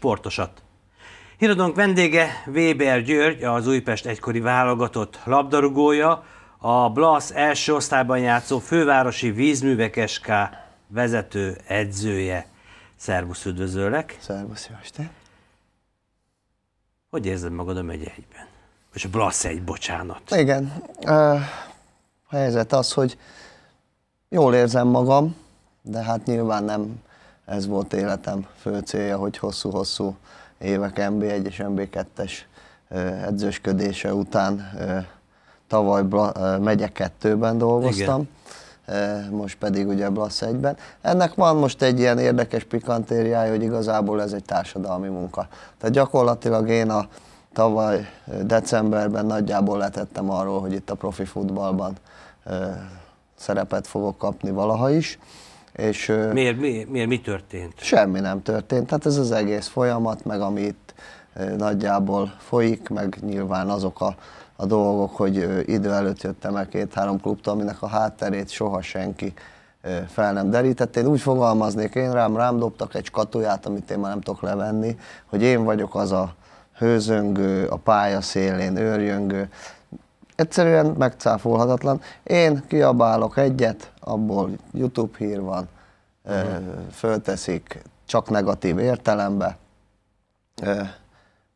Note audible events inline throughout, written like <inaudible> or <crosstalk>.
sportosat. Híradónk vendége Weber György, az Újpest egykori válogatott labdarúgója, a Blas első osztályban játszó fővárosi vízművek SK vezető edzője. Szervusz, üdvözöllek! Szervusz, jó este! Hogy érzed magad a megye egyben? És a Blas egy, bocsánat. Igen. A helyzet az, hogy jól érzem magam, de hát nyilván nem ez volt életem fő célja, hogy hosszú-hosszú évek MB1 és MB2-es edzősködése után tavaly Bla, megye kettőben dolgoztam, Igen. most pedig ugye Blasz egyben. Ennek van most egy ilyen érdekes pikantériája, hogy igazából ez egy társadalmi munka. Tehát gyakorlatilag én a tavaly decemberben nagyjából letettem arról, hogy itt a profi futballban szerepet fogok kapni valaha is. És, miért, miért, miért, mi történt? Semmi nem történt. Tehát ez az egész folyamat, meg ami itt nagyjából folyik, meg nyilván azok a, a dolgok, hogy idő előtt jöttem el két-három klubtól, aminek a hátterét soha senki fel nem derített. Én úgy fogalmaznék, én rám, rám dobtak egy skatuját, amit én már nem tudok levenni, hogy én vagyok az a hőzöngő, a pálya szélén őrjöngő, egyszerűen megcáfolhatatlan. Én kiabálok egyet, abból YouTube hír van, uh-huh. fölteszik csak negatív értelembe.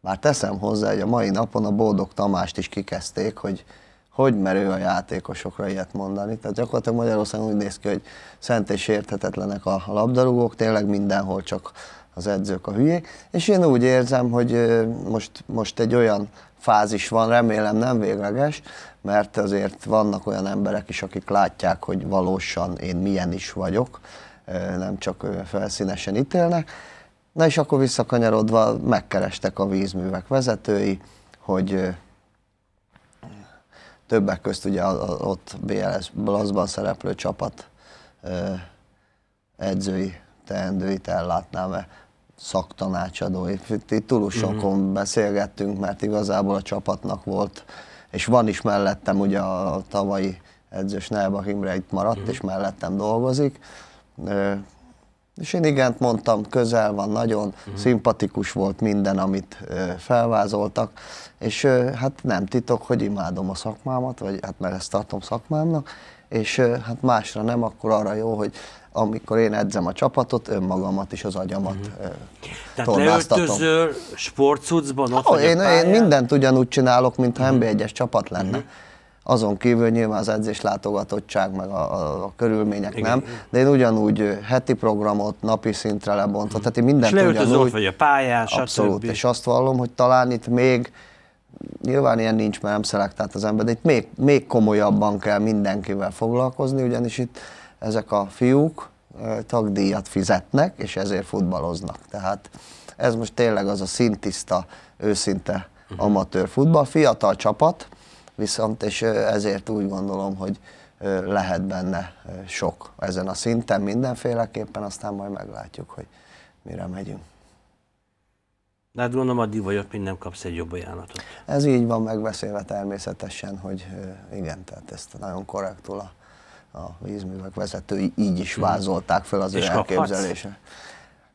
Már teszem hozzá, hogy a mai napon a Boldog Tamást is kikezdték, hogy hogy merő a játékosokra ilyet mondani. Tehát gyakorlatilag Magyarországon úgy néz ki, hogy szent és érthetetlenek a labdarúgók, tényleg mindenhol csak az edzők a hülyék, és én úgy érzem, hogy most, most egy olyan fázis van, remélem nem végleges, mert azért vannak olyan emberek is, akik látják, hogy valósan én milyen is vagyok, nem csak felszínesen ítélnek. Na és akkor visszakanyarodva megkerestek a vízművek vezetői, hogy többek közt ugye ott BLS Blaszban szereplő csapat edzői teendőit ellátnám-e szaktanácsadó. Itt, itt sokon mm-hmm. beszélgettünk, mert igazából a csapatnak volt, és van is mellettem ugye a, tavalyi edzős Nelbach Imre itt maradt, mm-hmm. és mellettem dolgozik. és én igent mondtam, közel van, nagyon uh-huh. szimpatikus volt minden, amit felvázoltak, és hát nem titok, hogy imádom a szakmámat, vagy hát mert ezt tartom szakmámnak, és hát másra nem, akkor arra jó, hogy amikor én edzem a csapatot, önmagamat is az agyamat mm-hmm. tornáztatom. Tehát leöltözöl sportcucban? Ott oh, én, én mindent ugyanúgy csinálok, mint uh-huh. Mhm. NB1-es csapat lenne. Mm-hmm. Azon kívül nyilván az edzés látogatottság, meg a, a, a körülmények Igen. nem, de én ugyanúgy heti programot napi szintre lebontva, mm tehát én mindent és ugyanúgy. És vagy a pályán, Abszolút, stb. és azt vallom, hogy talán itt még nyilván ilyen nincs, mert nem szelektált az ember, de itt még, még komolyabban kell mindenkivel foglalkozni, ugyanis itt ezek a fiúk tagdíjat fizetnek, és ezért futballoznak. Tehát ez most tényleg az a szintiszta, őszinte mhm. amatőr futball, fiatal csapat, viszont és ezért úgy gondolom, hogy lehet benne sok ezen a szinten mindenféleképpen, aztán majd meglátjuk, hogy mire megyünk. De hát gondolom addig ott, mint nem kapsz egy jobb ajánlatot. Ez így van megbeszélve természetesen, hogy eh, igen, tehát ezt nagyon korrektul a, a vízművek vezetői így is mhm. vázolták fel az ő elképzelése.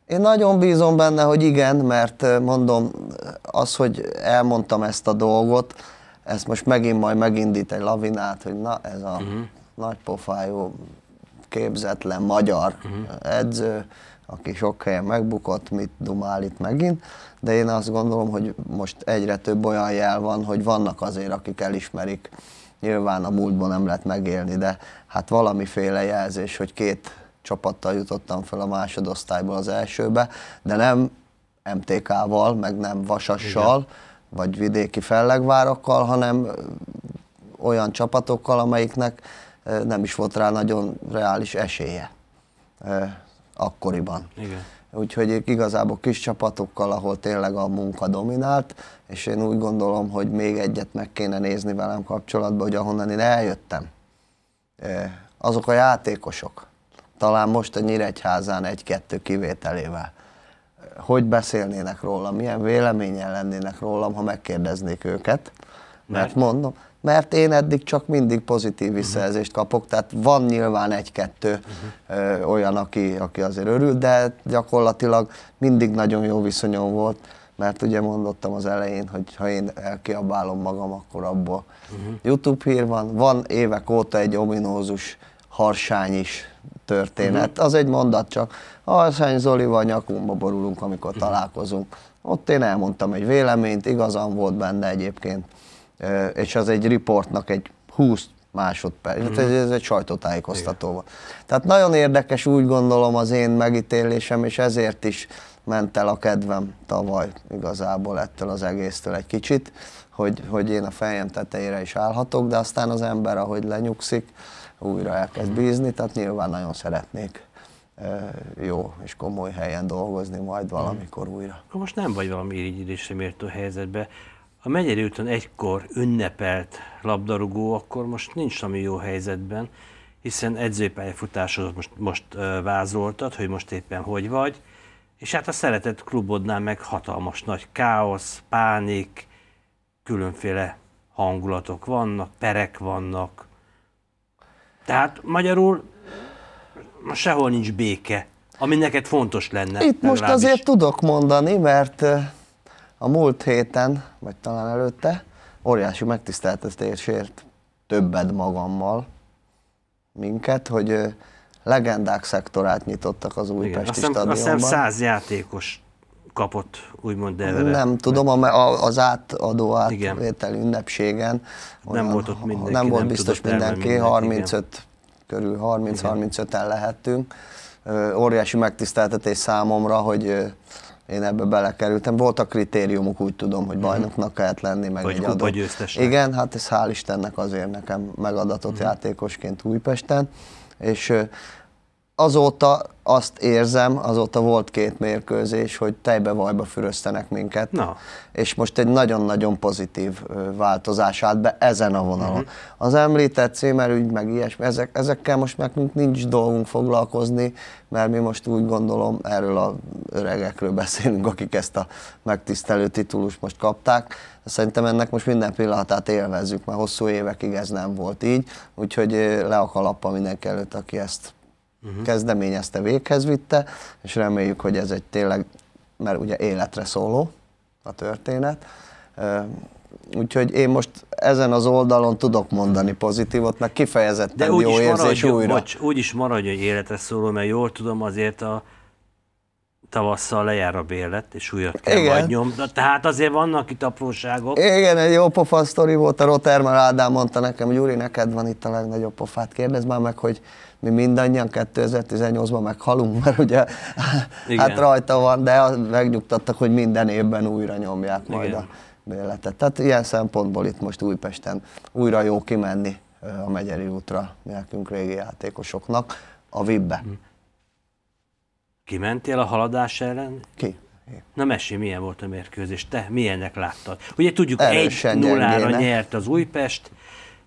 Én nagyon bízom benne, hogy igen, mert eh, mondom, az, hogy elmondtam ezt a dolgot, ezt most megint majd megindít egy lavinát, hogy na, ez a uh-huh. nagypofájú, képzetlen magyar uh-huh. edző, aki sok helyen megbukott, mit dumál itt megint de én azt gondolom, hogy most egyre több olyan jel van, hogy vannak azért, akik elismerik. Nyilván a múltban nem lehet megélni, de hát valamiféle jelzés, hogy két csapattal jutottam fel a másodosztályból az elsőbe, de nem MTK-val, meg nem Vasassal, Igen. vagy vidéki fellegvárakkal, hanem olyan csapatokkal, amelyiknek nem is volt rá nagyon reális esélye akkoriban. Igen úgyhogy ők igazából kis csapatokkal, ahol tényleg a munka dominált, és én úgy gondolom, hogy még egyet meg kéne nézni velem kapcsolatban, hogy ahonnan én eljöttem, azok a játékosok, talán most a Nyíregyházán egy-kettő kivételével, hogy beszélnének rólam, milyen véleményen lennének rólam, ha megkérdeznék őket, mert, mert mondom, mert én eddig csak mindig pozitív visszajelzést kapok, tehát van nyilván egy-kettő ö, olyan, aki, aki azért örül, de gyakorlatilag mindig nagyon jó viszonyom volt, mert ugye mondottam az elején, hogy ha én elkiabálom magam, akkor abból uh-huh. YouTube hír van. Van évek óta egy ominózus harsány is történet. Uh-huh. Az egy mondat csak. Harsány Zolival nyakunkba borulunk, amikor uh-huh. találkozunk. Ott én elmondtam egy véleményt, igazam volt benne egyébként és az egy riportnak egy 20 másodperc, mm. ez, ez egy sajtótájékoztató volt. Tehát nagyon érdekes, úgy gondolom az én megítélésem, és ezért is ment el a kedvem tavaly igazából ettől az egésztől egy kicsit, hogy, hogy én a fejem tetejére is állhatok, de aztán az ember, ahogy lenyugszik, újra elkezd mhm. bízni, tehát nyilván nagyon szeretnék jó és komoly helyen dolgozni majd mhm. valamikor újra. Most nem vagy valami irigylésre mértő helyzetben. A Megyeri úton egykor ünnepelt labdarúgó akkor most nincs ami jó helyzetben, hiszen edzőpályafutásodat most, most vázoltad, hogy most éppen hogy vagy, és hát a szeretett klubodnál meg hatalmas nagy káosz, pánik, különféle hangulatok vannak, perek vannak. Tehát magyarul most sehol nincs béke, ami neked fontos lenne. Itt most azért tudok mondani, mert a múlt héten, vagy talán előtte, óriási megtiszteltetésért többed magammal minket, hogy legendák szektorát nyitottak az újpesti Igen, stadionban. Azt hiszem száz játékos kapott, úgymond Devere. Nem tudom, a, az átadó átvétel ünnepségen. Olyan, nem volt ott mindenki. Nem volt nem biztos mindenki, mindenki, 35 igen. körül, 30-35-en lehettünk. Óriási megtiszteltetés számomra, hogy én ebbe belekerültem. Voltak kritériumok, úgy tudom, hogy mhm. bajnoknak kellett lenni, meg Vagy egy adott. Győztesnek. Igen, hát ez hál' Istennek azért nekem megadatott uh-huh. játékosként Újpesten, és azóta azt érzem, azóta volt két mérkőzés, hogy tejbe vajba füröztenek minket. Na. És most egy nagyon-nagyon pozitív változás állt be ezen a vonalon. Uh-huh. Az említett címerügy, meg ilyesmi, ezek, ezekkel most nekünk nincs dolgunk foglalkozni, mert mi most úgy gondolom, erről a öregekről beszélünk, akik ezt a megtisztelő titulust most kapták. Szerintem ennek most minden pillanatát élvezzük, mert hosszú évekig ez nem volt így, úgyhogy le a kalappa mindenki előtt, aki ezt uh-huh. kezdeményezte, véghez vitte, és reméljük, hogy ez egy tényleg, mert ugye életre szóló a történet. Úgyhogy én most ezen az oldalon tudok mondani pozitívot, mert kifejezetten De jó marad érzés maradj, újra. Bocs, úgy is maradj, hogy életre szóló, mert jól tudom azért a tavasszal lejár a bérlet, és újat kell Igen. majd nyomni. tehát azért vannak itt apróságok. Igen, egy jó pofa sztori volt, a Rotterman Ádám mondta nekem, Gyuri, neked van itt a legnagyobb pofát, kérdezd már meg, hogy mi mindannyian 2018-ban meghalunk, mert ugye Igen. hát rajta van, de megnyugtattak, hogy minden évben újra nyomják majd Igen. a bérletet. Tehát ilyen szempontból itt most Újpesten újra jó kimenni a Megyeri útra nekünk régi játékosoknak, a VIP-be. Mm. Hm. Kimentél a haladás ellen? Ki? Na mesé, milyen volt a mérkőzés? Te milyennek láttad? Ugye tudjuk, egy nullára nyert az Újpest,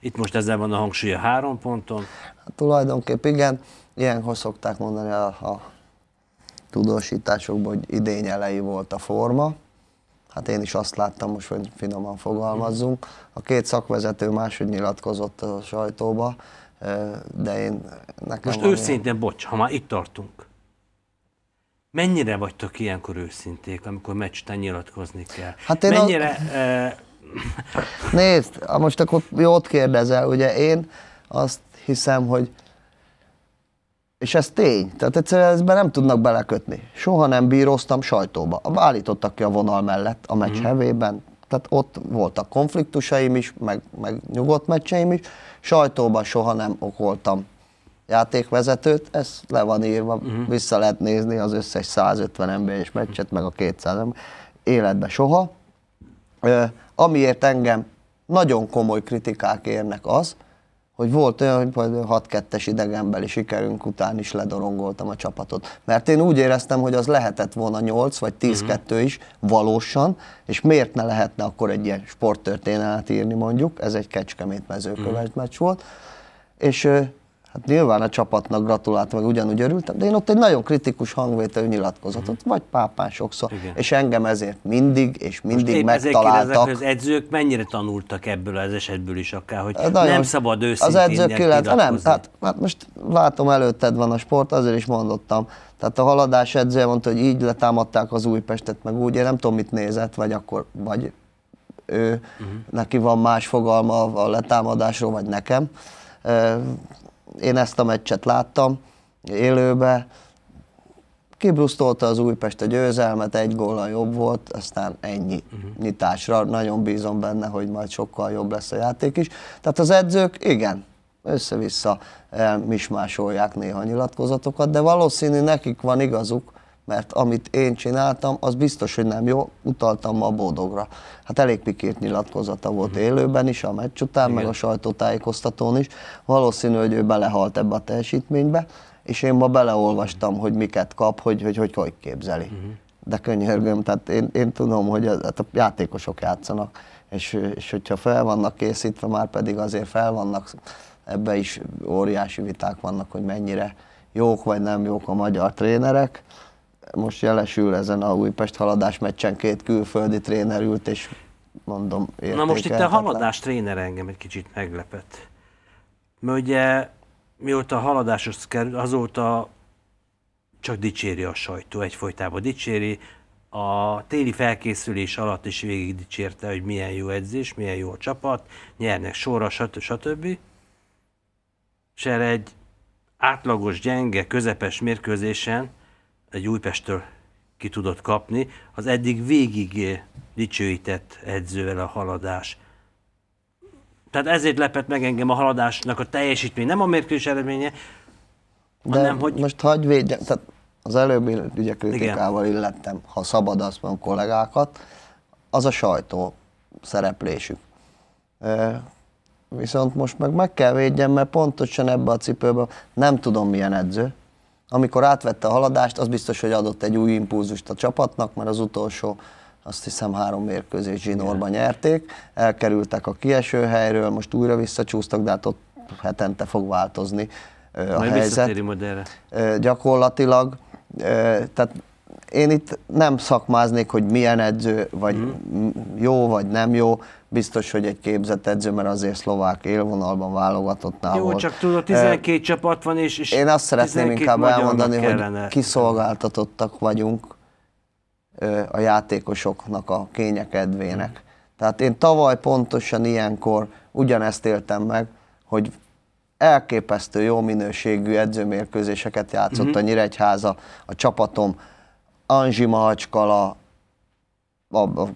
itt most ezzel van a hangsúly a három ponton. Hát, tulajdonképp igen, ilyenkor szokták mondani a, a tudósításokban, hogy idény elejé volt a forma. Hát én is azt láttam most, hogy finoman fogalmazzunk. A két szakvezető máshogy nyilatkozott a sajtóba, de én nekem... Most őszintén, ilyen... bocs, ha már itt tartunk Mennyire vagytok ilyenkor őszinték, amikor meccs után nyilatkozni kell? Hát én Mennyire... <laughs> A... Nézd, most akkor jót kérdezel, ugye én azt hiszem, hogy és ez tény, tehát egyszerűen ezben nem tudnak belekötni. Soha nem bíroztam sajtóba. Állítottak ki a vonal mellett a meccs mm. hevében, tehát ott voltak konfliktusaim is, meg, meg nyugodt meccseim is. Sajtóban soha nem okoltam játékvezetőt, ez le van írva, uh-huh. vissza lehet nézni az összes 150 ember és meccset, meg a 200 ember. soha. Ö, amiért engem nagyon komoly kritikák érnek az, hogy volt olyan, hogy 6-2-es idegenbeli sikerünk után is ledorongoltam a csapatot. Mert én úgy éreztem, hogy az lehetett volna 8 vagy 10-2 uh-huh. Mhm. is valósan, és miért ne lehetne akkor egy ilyen sporttörténelet írni mondjuk, ez egy Kecskemét mezőkövet uh-huh. Mhm. meccs volt, és Hát nyilván a csapatnak gratulált, meg ugyanúgy örültem, de én ott egy nagyon kritikus hangvételű nyilatkozatot, mm. vagy pápán sokszor, Igen. és engem ezért mindig és mindig Most megtaláltak. Ezek, az edzők mennyire tanultak ebből az esetből is akár, hogy eh, nagyon, nem szabad őszintén Az edzők illetve nem, hát, hát most látom előtted van a sport, azért is mondottam. Tehát a haladás edzője mondta, hogy így letámadták az Újpestet, meg úgy, én nem tudom, mit nézett, vagy akkor, vagy ő, uh-huh. neki van más fogalma a letámadásról, vagy nekem eh, én ezt a meccset láttam élőbe, kibrusztolta az Újpest a győzelmet, egy góla jobb volt, aztán ennyi uh-huh. nyitásra. Nagyon bízom benne, hogy majd sokkal jobb lesz a játék is. Tehát az edzők, igen, össze-vissza eh, mismásolják néha nyilatkozatokat, de valószínű nekik van igazuk, mert amit én csináltam, az biztos, hogy nem jó, utaltam ma a Bódogra. Hát elég pikírt nyilatkozata volt mhm. élőben is, a meccs után, Igen. meg a sajtótájékoztatón is. Valószínű, hogy ő belehalt ebbe a teljesítménybe, és én ma beleolvastam, hogy miket kap, hogy hogy, hogy, hogy képzeli. Uh-huh. De könyörgöm, tehát én, én tudom, hogy a hát a játékosok játszanak, és, és hogyha fel vannak készítve, már pedig azért fel vannak, ebbe is óriási viták vannak, hogy mennyire jók vagy nem jók a magyar trénerek, most jelesül ezen a Újpest haladás meccsen két külföldi tréner ült, és mondom, Na most itt a haladás tréner engem egy kicsit meglepett. Mert ugye mióta a haladáshoz került, azóta csak dicséri a sajtó, egyfolytában dicséri, a téli felkészülés alatt is végig dicsérte, hogy milyen jó edzés, milyen jó a csapat, nyernek sorra, stb. stb. És erre egy átlagos, gyenge, közepes mérkőzésen egy Újpestől ki tudott kapni, az eddig végig eh, dicsőített edzővel a haladás. Tehát ezért lepett meg engem a haladásnak a teljesítmény, nem a mérkőzés eredménye, De hanem hogy... most hagyj védjem, tehát az előbbi ugye kritikával Igen. illettem, ha szabad azt mondom kollégákat, az a sajtó szereplésük. Viszont most meg meg kell védjem, mert pontosan ebbe a cipőbe nem tudom milyen edző, amikor átvette a haladást, az biztos, hogy adott egy új impulzust a csapatnak, mert az utolsó azt hiszem három mérkőzés zsinórban nyerték, elkerültek a kieső helyről, most újra visszacsúsztak, de hát ott hetente fog változni a Majd helyzet. Majd erre. Gyakorlatilag, tehát én itt nem szakmáznék, hogy milyen edző, vagy mm. jó, vagy nem jó. Biztos, hogy egy képzett edző, mert azért szlovák élvonalban válogatottnál Jó, volt. csak tudod, 12 e, csapat van, és, és Én azt szeretném inkább elmondani, hogy kiszolgáltatottak vagyunk a játékosoknak a kényekedvének. Mm. Tehát én tavaly pontosan ilyenkor ugyanezt éltem meg, hogy elképesztő jó minőségű edzőmérkőzéseket játszott mm-hmm. a Nyíregyháza, a csapatom, Anzsi Mahacskala,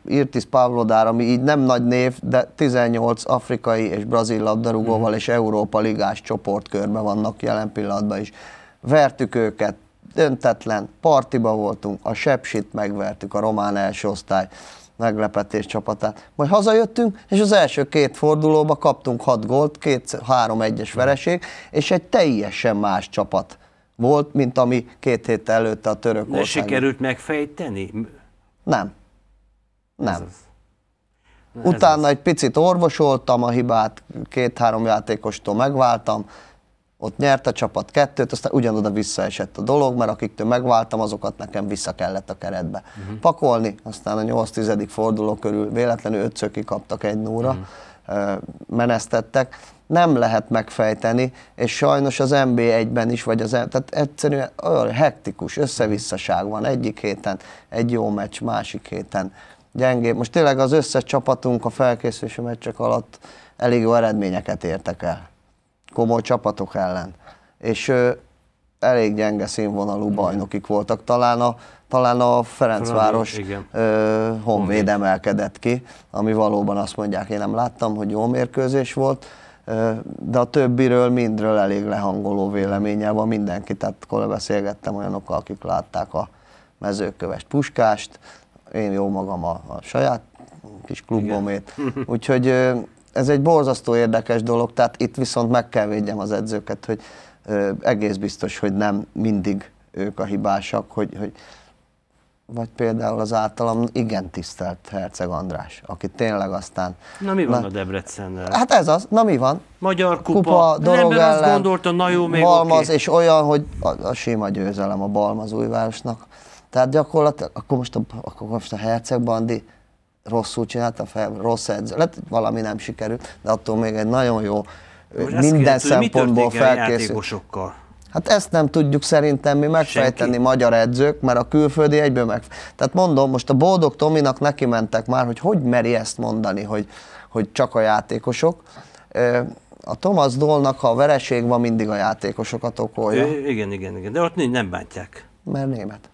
Irtis Pavlodár, ami így nem nagy név, de 18 afrikai és brazil labdarúgóval uh-huh. és Európa ligás csoportkörben vannak jelen pillanatban is. Vertük őket, döntetlen, partiba voltunk, a Sepsit megvertük, a román első osztály meglepetés csapatát. Majd hazajöttünk, és az első két fordulóba kaptunk hat gólt, két, három egyes vereség, és egy teljesen más csapat volt, mint ami két hét előtte a török De sikerült megfejteni? Nem. Nem. Utána egy picit orvosoltam a hibát, két-három játékostól megváltam, ott nyert a csapat kettőt, aztán ugyanoda visszaesett a dolog, mert akiktől megváltam, azokat nekem vissza kellett a keretbe uh-huh. pakolni, aztán a 8-10. forduló körül véletlenül ötször kikaptak egy nóra, uh-huh. Mhm. menesztettek, nem lehet megfejteni, és sajnos az NB1-ben is, vagy az, tehát egyszerűen olyan hektikus összevisszaság van egyik héten, egy jó meccs, másik héten gyengé. Most tényleg az összes csapatunk a felkészülési meccsek alatt elég jó eredményeket értek el. Komoly csapatok ellen. És ö, elég gyenge színvonalú bajnokik voltak. Talán a, talán a Ferencváros Igen. ö, honvéd emelkedett ki, ami valóban azt mondják, én nem láttam, hogy jó mérkőzés volt de a többiről mindről elég lehangoló véleménye van mindenki, tehát beszélgettem olyanokkal, akik látták a mezőkövest puskást, én jó magam a, a saját kis klubomét, <laughs> úgyhogy ez egy borzasztó érdekes dolog, tehát itt viszont meg kell védjem az edzőket, hogy egész biztos, hogy nem mindig ők a hibásak, hogy, hogy vagy például az általam igen tisztelt Herceg András, aki tényleg aztán... Na mi van na, a Debrecennel? Hát ez az, na mi van? Magyar kupa, kupa dolog ember ellen, azt gondolta, na jó, még Balmaz, okay. és olyan, hogy a, a sima győzelem a Balmaz újvárosnak. Tehát gyakorlatilag, akkor most a, akkor most a Herceg Bandi rosszul csinálta fel, rossz edző, lett, valami nem sikerült, de attól még egy nagyon jó most minden kérdez, szempontból felkészült. Hát ezt nem tudjuk szerintem mi megfejteni Senki. magyar edzők, mert a külföldi egyből meg. Tehát mondom, most a Boldog Tominak neki mentek már, hogy hogy meri ezt mondani, hogy, hogy csak a játékosok. A Thomas Dolnak, ha a vereség van, mindig a játékosokat okolja. igen, igen, igen, de ott nem bántják. Mert német.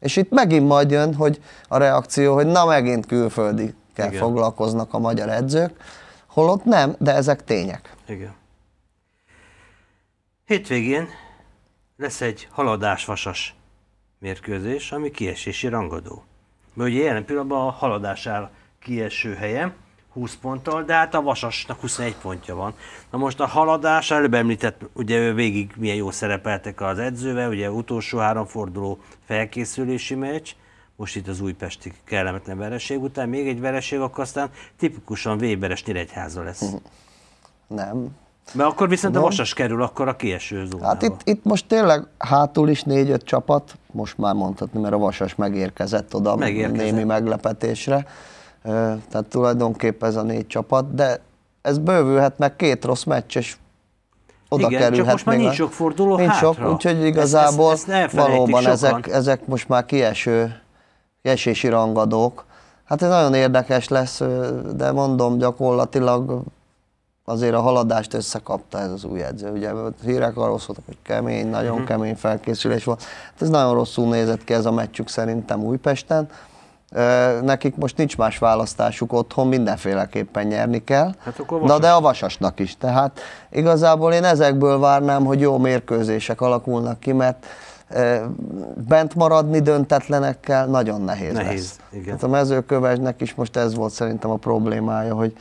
És itt megint majd jön, hogy a reakció, hogy na megint külföldi kell foglalkoznak a magyar edzők, holott nem, de ezek tények. Igen. Hétvégén lesz egy haladásvasas mérkőzés, ami kiesési rangadó. Mert ugye jelen pillanatban a haladás áll kieső helye, 20 ponttal, de hát a Vasasnak 21 pontja van. Na most a haladás, előbb említett, ugye ő végig milyen jó szerepeltek az edzővel, ugye utolsó három forduló felkészülési meccs, most itt az újpesti kellemetlen vereség után, még egy vereség, akkor aztán tipikusan Weberes Nyíregyháza lesz. Nem, mert akkor viszont a vasas kerül akkor a kieső zónába. Hát itt, itt most tényleg hátul is négy-öt csapat, most már mondhatni, mert a vasas megérkezett oda megérkezett. némi meglepetésre. Tehát tulajdonképpen ez a négy csapat, de ez bővülhet meg két rossz meccs, és oda Igen, kerülhet. Csak most már nincs sok forduló nincs hátra. Sok, úgyhogy igazából ezt, ezt, ezt valóban ezek, ezek most már kieső, kiesési rangadók. Hát ez nagyon érdekes lesz, de mondom, gyakorlatilag azért a haladást összekapta ez az új edző. Ugye a hírek arról szóltak, hogy kemény, nagyon uh-huh. kemény felkészülés volt. Hát ez nagyon rosszul nézett ki ez a meccsük szerintem Újpesten. Nekik most nincs más választásuk otthon, mindenféleképpen nyerni kell. Hát akkor Na de a vasasnak is. Tehát igazából én ezekből várnám, hogy jó mérkőzések alakulnak ki, mert bent maradni döntetlenekkel nagyon nehéz, nehéz lesz. Igen. Hát a mezőkövesnek is most ez volt szerintem a problémája, hogy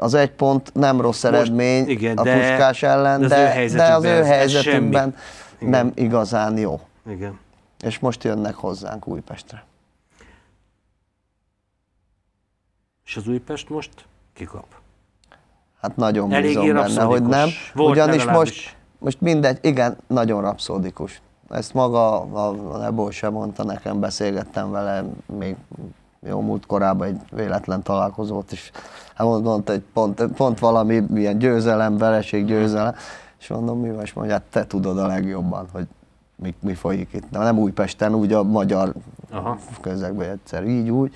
az egy pont nem rossz Most, eredmény igen, a de puskás ellen, de, de, az, ő de az ő helyzetünkben nem igazán jó. Igen. És most jönnek hozzánk Újpestre. És az Újpest most kikap? Hát nagyon Elég bízom benne, hogy nem. Volt Ugyanis most, most mindegy, igen, nagyon rapszódikus. Ezt maga a, a Nebol sem mondta nekem, beszélgettem vele még jó múlt korában egy véletlen találkozót is, hát mondta, egy pont, pont valami ilyen győzelem, vereség, győzelem, és mondom, mi van, és mondja, hát te tudod a legjobban, hogy mi, mi folyik itt. Nem Újpesten, úgy a magyar Aha. közegben egyszer, így úgy.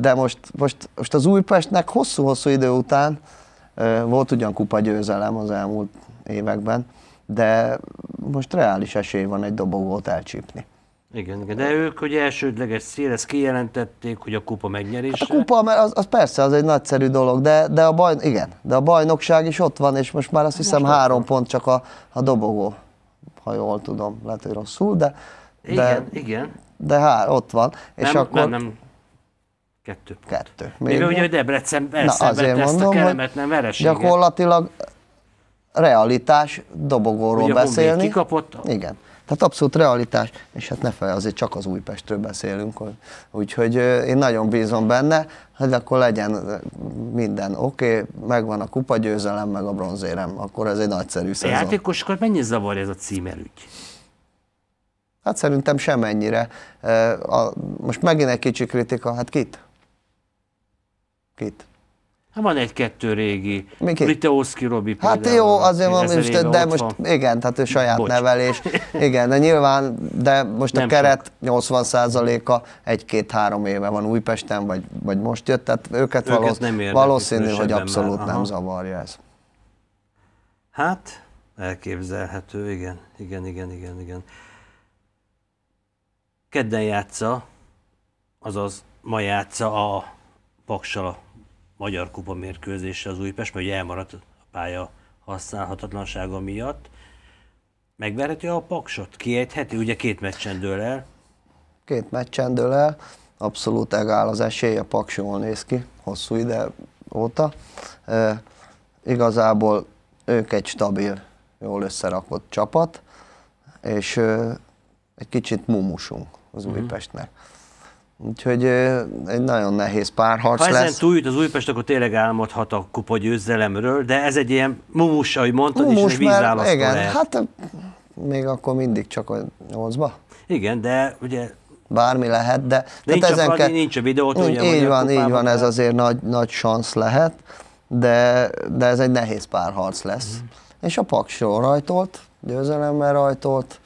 De most, most, most az Újpestnek hosszú-hosszú idő után volt ugyan kupa győzelem az elmúlt években, de most reális esély van egy dobogót elcsípni. Igen, igen, de ők ugye elsődleges szél, ezt kijelentették, hogy a kupa megnyerése. Hát a kupa, mert az, az persze, az egy nagyszerű dolog, de, de, a baj, igen, de a bajnokság is ott van, és most már azt hát hiszem most három van. pont csak a, a dobogó, ha jól tudom, lehet, hogy rosszul, de... igen, de, igen. De hát ott van, és nem, akkor... Nem, nem, kettő. Kettő. Még Mivel ugye Debrecen elszenvedte ezt mondom, a kellemetlen vereséget. Gyakorlatilag realitás dobogóról ugye, beszélni. kikapott? Igen. Tehát abszolút realitás, és hát ne fel, azért csak az Újpestről beszélünk, úgyhogy én nagyon bízom benne, hogy hát akkor legyen minden oké, okay, megvan a kupagyőzelem, meg a bronzérem, akkor ez egy nagyszerű szezon. A játékosokat mennyi zavar ez a címerügy? Hát szerintem semennyire. Most megint egy kicsi kritika, hát kit? Kit? Hát van egy-kettő régi. Miki? Liteoszki Robi Hát például, jó, azért van, most, de most van. igen, tehát ő saját Bocs. nevelés. <laughs> Igen, de nyilván, de most Nem a keret 80%-a egy-két-három éve van Újpesten, vagy, vagy most jött, tehát őket, őket nem valószínű, hogy abszolút nem zavarja ez. Hát, elképzelhető, igen, igen, igen, igen, igen. Kedden játsza, azaz ma játsza a Paksala Magyar Kupa mérkőzésre az Újpest, mert ugye elmaradt a pálya használhatatlansága miatt. Megverheti a paksot? Kiejtheti? Ugye két meccsen dől el. Két meccsen dől el. Abszolút egál az esély, a paks jól néz ki, hosszú ide óta. E, igazából ők egy stabil, jól összerakott csapat, és e, egy kicsit mumusunk az mhm. Újpestnek. Mm. Úgyhogy egy nagyon nehéz párharc lesz. Ha ezen túljut az Újpest, akkor tényleg álmodhat a kupa győzelemről, de ez egy ilyen mumus, ahogy mondtad, mumus, és egy mert, Igen, lehet. hát még akkor mindig csak a nyolcba. Igen, de ugye bármi lehet, de... de Nincs tehát a ezen kell, nincs a videót, ugye? Így van, így van, ez azért nagy, nagy szansz lehet, de, de ez egy nehéz párharc lesz. Mm. És a Paksról rajtolt, győzelemmel rajtolt.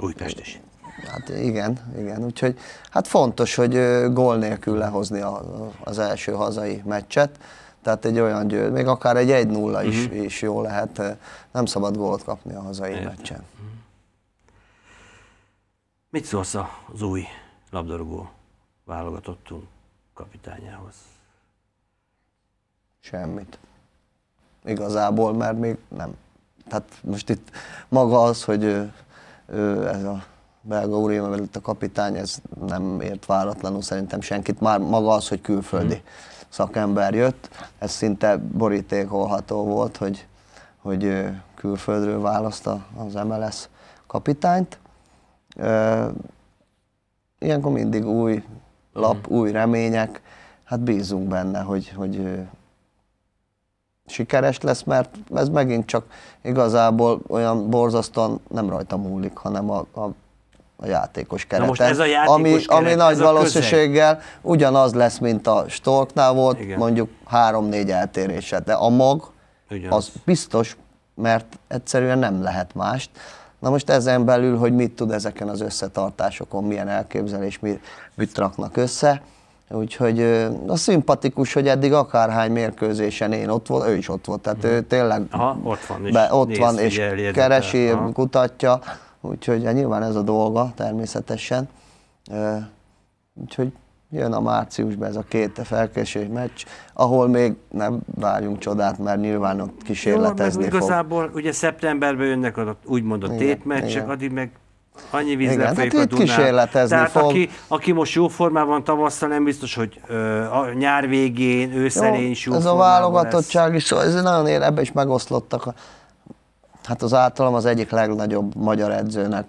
Újpest is. Hát igen, igen. Úgyhogy hát fontos, hogy gól nélkül lehozni a, az első hazai meccset. Tehát egy olyan győr, még akár egy 1-0 uh-huh. is, mhm. is jó lehet. Nem szabad gólt kapni a hazai Értem. meccsen. Mhm. Mit szólsz az új labdarúgó válogatottunk kapitányához? Semmit. Igazából, mert még nem. Tehát most itt maga az, hogy ő, ő ez a belga úr, itt a kapitány, ez nem ért váratlanul szerintem senkit. Már maga az, hogy külföldi mm. szakember jött, ez szinte borítékolható volt, hogy, hogy külföldről választa az MLS kapitányt. Ilyenkor mindig új lap, mm. új remények, hát bízunk benne, hogy, hogy sikeres lesz, mert ez megint csak igazából olyan borzasztóan nem rajta múlik, hanem a, a a játékos kereten. Na most ez a játékos ami, keret, ami nagy ez valószínűséggel közeg. ugyanaz lesz, mint a Stolknál volt, Igen. mondjuk három-négy eltérése, de a mag Ugyanaz. az biztos, mert egyszerűen nem lehet mást. Na most ezen belül, hogy mit tud ezeken az összetartásokon, milyen elképzelés, mit, mit raknak össze, Úgyhogy a szimpatikus, hogy eddig akárhány mérkőzésen én ott volt, ő is ott volt, tehát ő mhm. tényleg Aha, ott van, és, be, ott néz, van, és keresi, Aha. kutatja úgyhogy hát nyilván ez a dolga természetesen. Úgyhogy jön a márciusban ez a két felkésés meccs, ahol még nem várjunk csodát, mert nyilván ott kísérletezni Jó, igazából fog. ugye szeptemberben jönnek az, úgymond a tétmeccsek, addig meg annyi víz Igen, hát a Dunán. Tehát fog. Aki, aki most jó formában tavasszal, nem biztos, hogy ö, a nyár végén, őszerén is jó Ez a válogatottság lesz. is, szóval ez nagyon ér, ebbe is megoszlottak a Hát az általam az egyik legnagyobb magyar edzőnek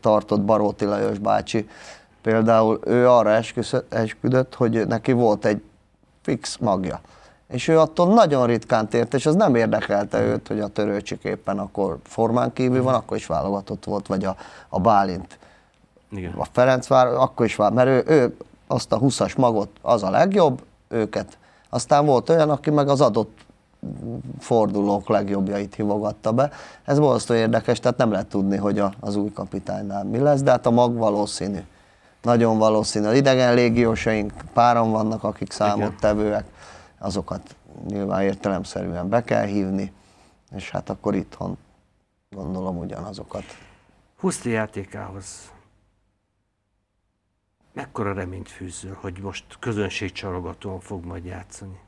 tartott Baróti Lajos bácsi. Például ő arra esküdött, hogy neki volt egy fix magja. És ő attól nagyon ritkán tért, és az nem érdekelte őt, hogy a törőcsik éppen akkor formán kívül van, akkor is válogatott volt, vagy a, a Bálint. Igen. A Ferencvár, akkor is vált, mert ő, ő azt a 20-as magot, az a legjobb, őket. Aztán volt olyan, aki meg az adott fordulók legjobbjait hívogatta be. Ez borzasztó érdekes, tehát nem lehet tudni, hogy a, az új kapitánynál mi lesz, de hát a mag valószínű. Nagyon valószínű. az idegen légióseink páran vannak, akik számottevőek, azokat nyilván értelemszerűen be kell hívni, és hát akkor itthon gondolom ugyanazokat. Huszti játékához mekkora reményt fűzöl, hogy most közönségcsalogatón fog majd játszani?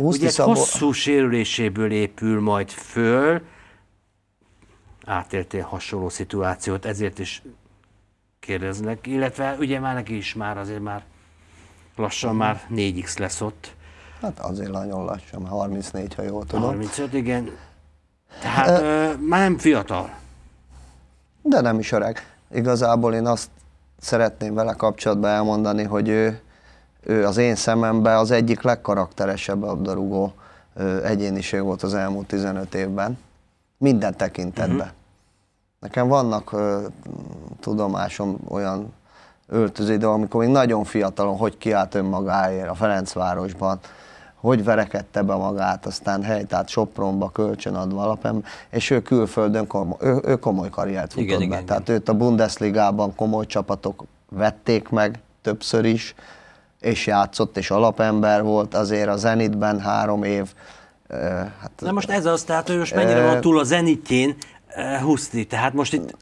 Ugye Szabó... hosszú sérüléséből épül majd föl, átéltél hasonló szituációt, ezért is kérdeznek, illetve ugye már neki is már azért már lassan már 4x lesz ott. Hát azért nagyon lassan, 34, ha jól tudom. 35, igen. Tehát e... ö, már nem fiatal. De nem is öreg. Igazából én azt szeretném vele kapcsolatban elmondani, hogy ő ő az én szememben az egyik legkarakteresebb labdarúgó egyéniség volt az elmúlt 15 évben, minden tekintetben. Uh-huh. Nekem vannak ö, tudomásom olyan öltözéde, amikor még nagyon fiatalon, hogy kiállt önmagáért a Ferencvárosban, hogy verekedte be magát, aztán tehát Sopronba kölcsönadva alapem, és ő külföldön komoly, ő, ő komoly karriert futott igen, be. Igen, Tehát igen. őt a Bundesligában komoly csapatok vették meg többször is, és játszott, és alapember volt, azért a Zenitben három év. Hát, Na most ez az, tehát hogy most mennyire van túl a Zenitjén Huszti, tehát most itt...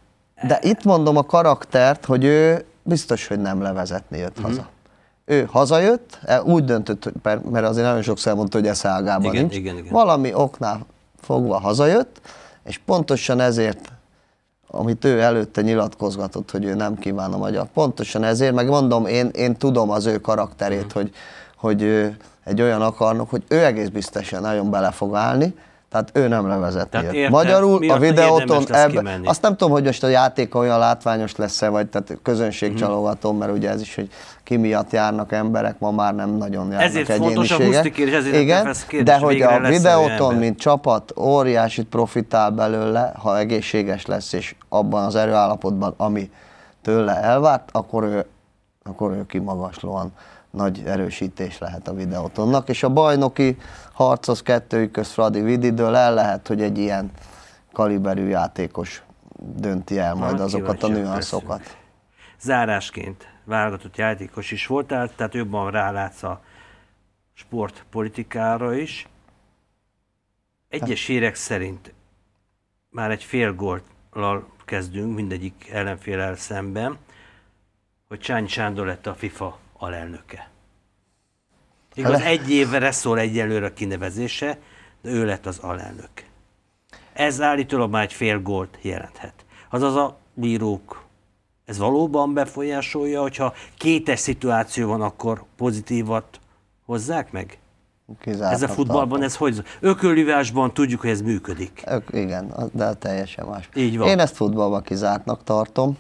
De itt mondom a karaktert, hogy ő biztos, hogy nem levezetni jött mm-hmm. haza. Ő hazajött, e, úgy döntött, mert azért nagyon sokszor mondta, hogy esze ágában igen, nincs. Igen, igen. Valami oknál fogva hazajött, és pontosan ezért amit ő előtte nyilatkozgatott, hogy ő nem kíván a magyar. Pontosan ezért, meg mondom, én, én tudom az ő karakterét, mm. hogy, hogy egy olyan akarnok, hogy ő egész biztosan nagyon bele fog állni, tehát ő nem levezeti. Tehát érte, Magyarul a videóton ebben. Azt nem tudom, hogy most a játék olyan látványos lesz-e, vagy tehát közönségcsalogatom, mhm. mert ugye ez is, hogy ki miatt járnak emberek, ma már nem nagyon járnak ezért egyénisége. Fontos a kérdés, ezért Igen, a kérdés, de hogy a videóton, mint csapat, óriásit profitál belőle, ha egészséges lesz, és abban az erőállapotban, ami tőle elvárt, akkor ő, akkor ő kimagaslóan nagy erősítés lehet a videótonnak, és a bajnoki harc az kettőjük közt Fradi Vididől el lehet, hogy egy ilyen kaliberű játékos dönti el majd Na, hát, azokat a nüanszokat. Zárásként válogatott játékos is voltál, tehát jobban rálátsz a sportpolitikára is. Egyes hírek szerint már egy fél góllal kezdünk mindegyik ellenfélel szemben, hogy Csányi Sándor lett a FIFA alelnöke. Igaz, egy évre szól egyelőre a kinevezése, de ő lett az alelnök. Ez állítólag már egy fél gólt jelenthet. Azaz a bírók ez valóban befolyásolja, hogyha kétes szituáció van, akkor pozitívat hozzák meg? Kizárt ez a futballban, ez hogy? Ökölüvásban tudjuk, hogy ez működik. Ök, igen, de teljesen más. Így van. Én ezt futballban kizártnak tartom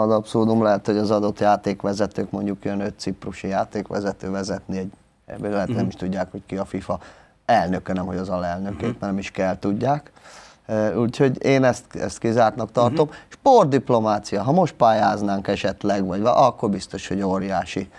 az abszurdum lehet, hogy az adott játékvezetők, mondjuk jön öt ciprusi játékvezető vezetni egy ebből lehet, nem mhm. is tudják, hogy ki a FIFA elnöke, nem hogy az alelnökét, mert mhm. nem is kell tudják. Úgyhogy én ezt, ezt kizártnak mhm. tartom. Uh-huh. Sportdiplomácia, ha most pályáznánk esetleg, vagy akkor biztos, hogy óriási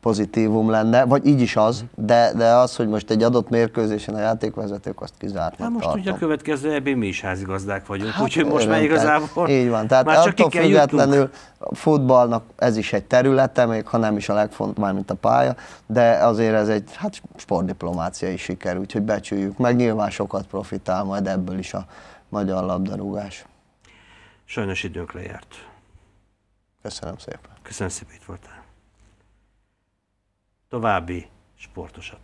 pozitívum lenne, vagy így is az, de, de az, hogy most egy adott mérkőzésen a játékvezetők azt kizárt. Hát most tartom. ugye a következő ebben mi is házigazdák vagyunk, hát, úgyhogy most már igazából Így van, tehát már csak attól függetlenül jutunk. a futballnak ez is egy területe, még ha nem is a legfontosabb, már mint a pálya, de azért ez egy hát sportdiplomáciai siker, úgyhogy becsüljük meg, nyilván sokat profitál majd ebből is a magyar labdarúgás. Sajnos időnk lejárt. Köszönöm szépen. Köszönöm szépen, itt voltál további sportosat.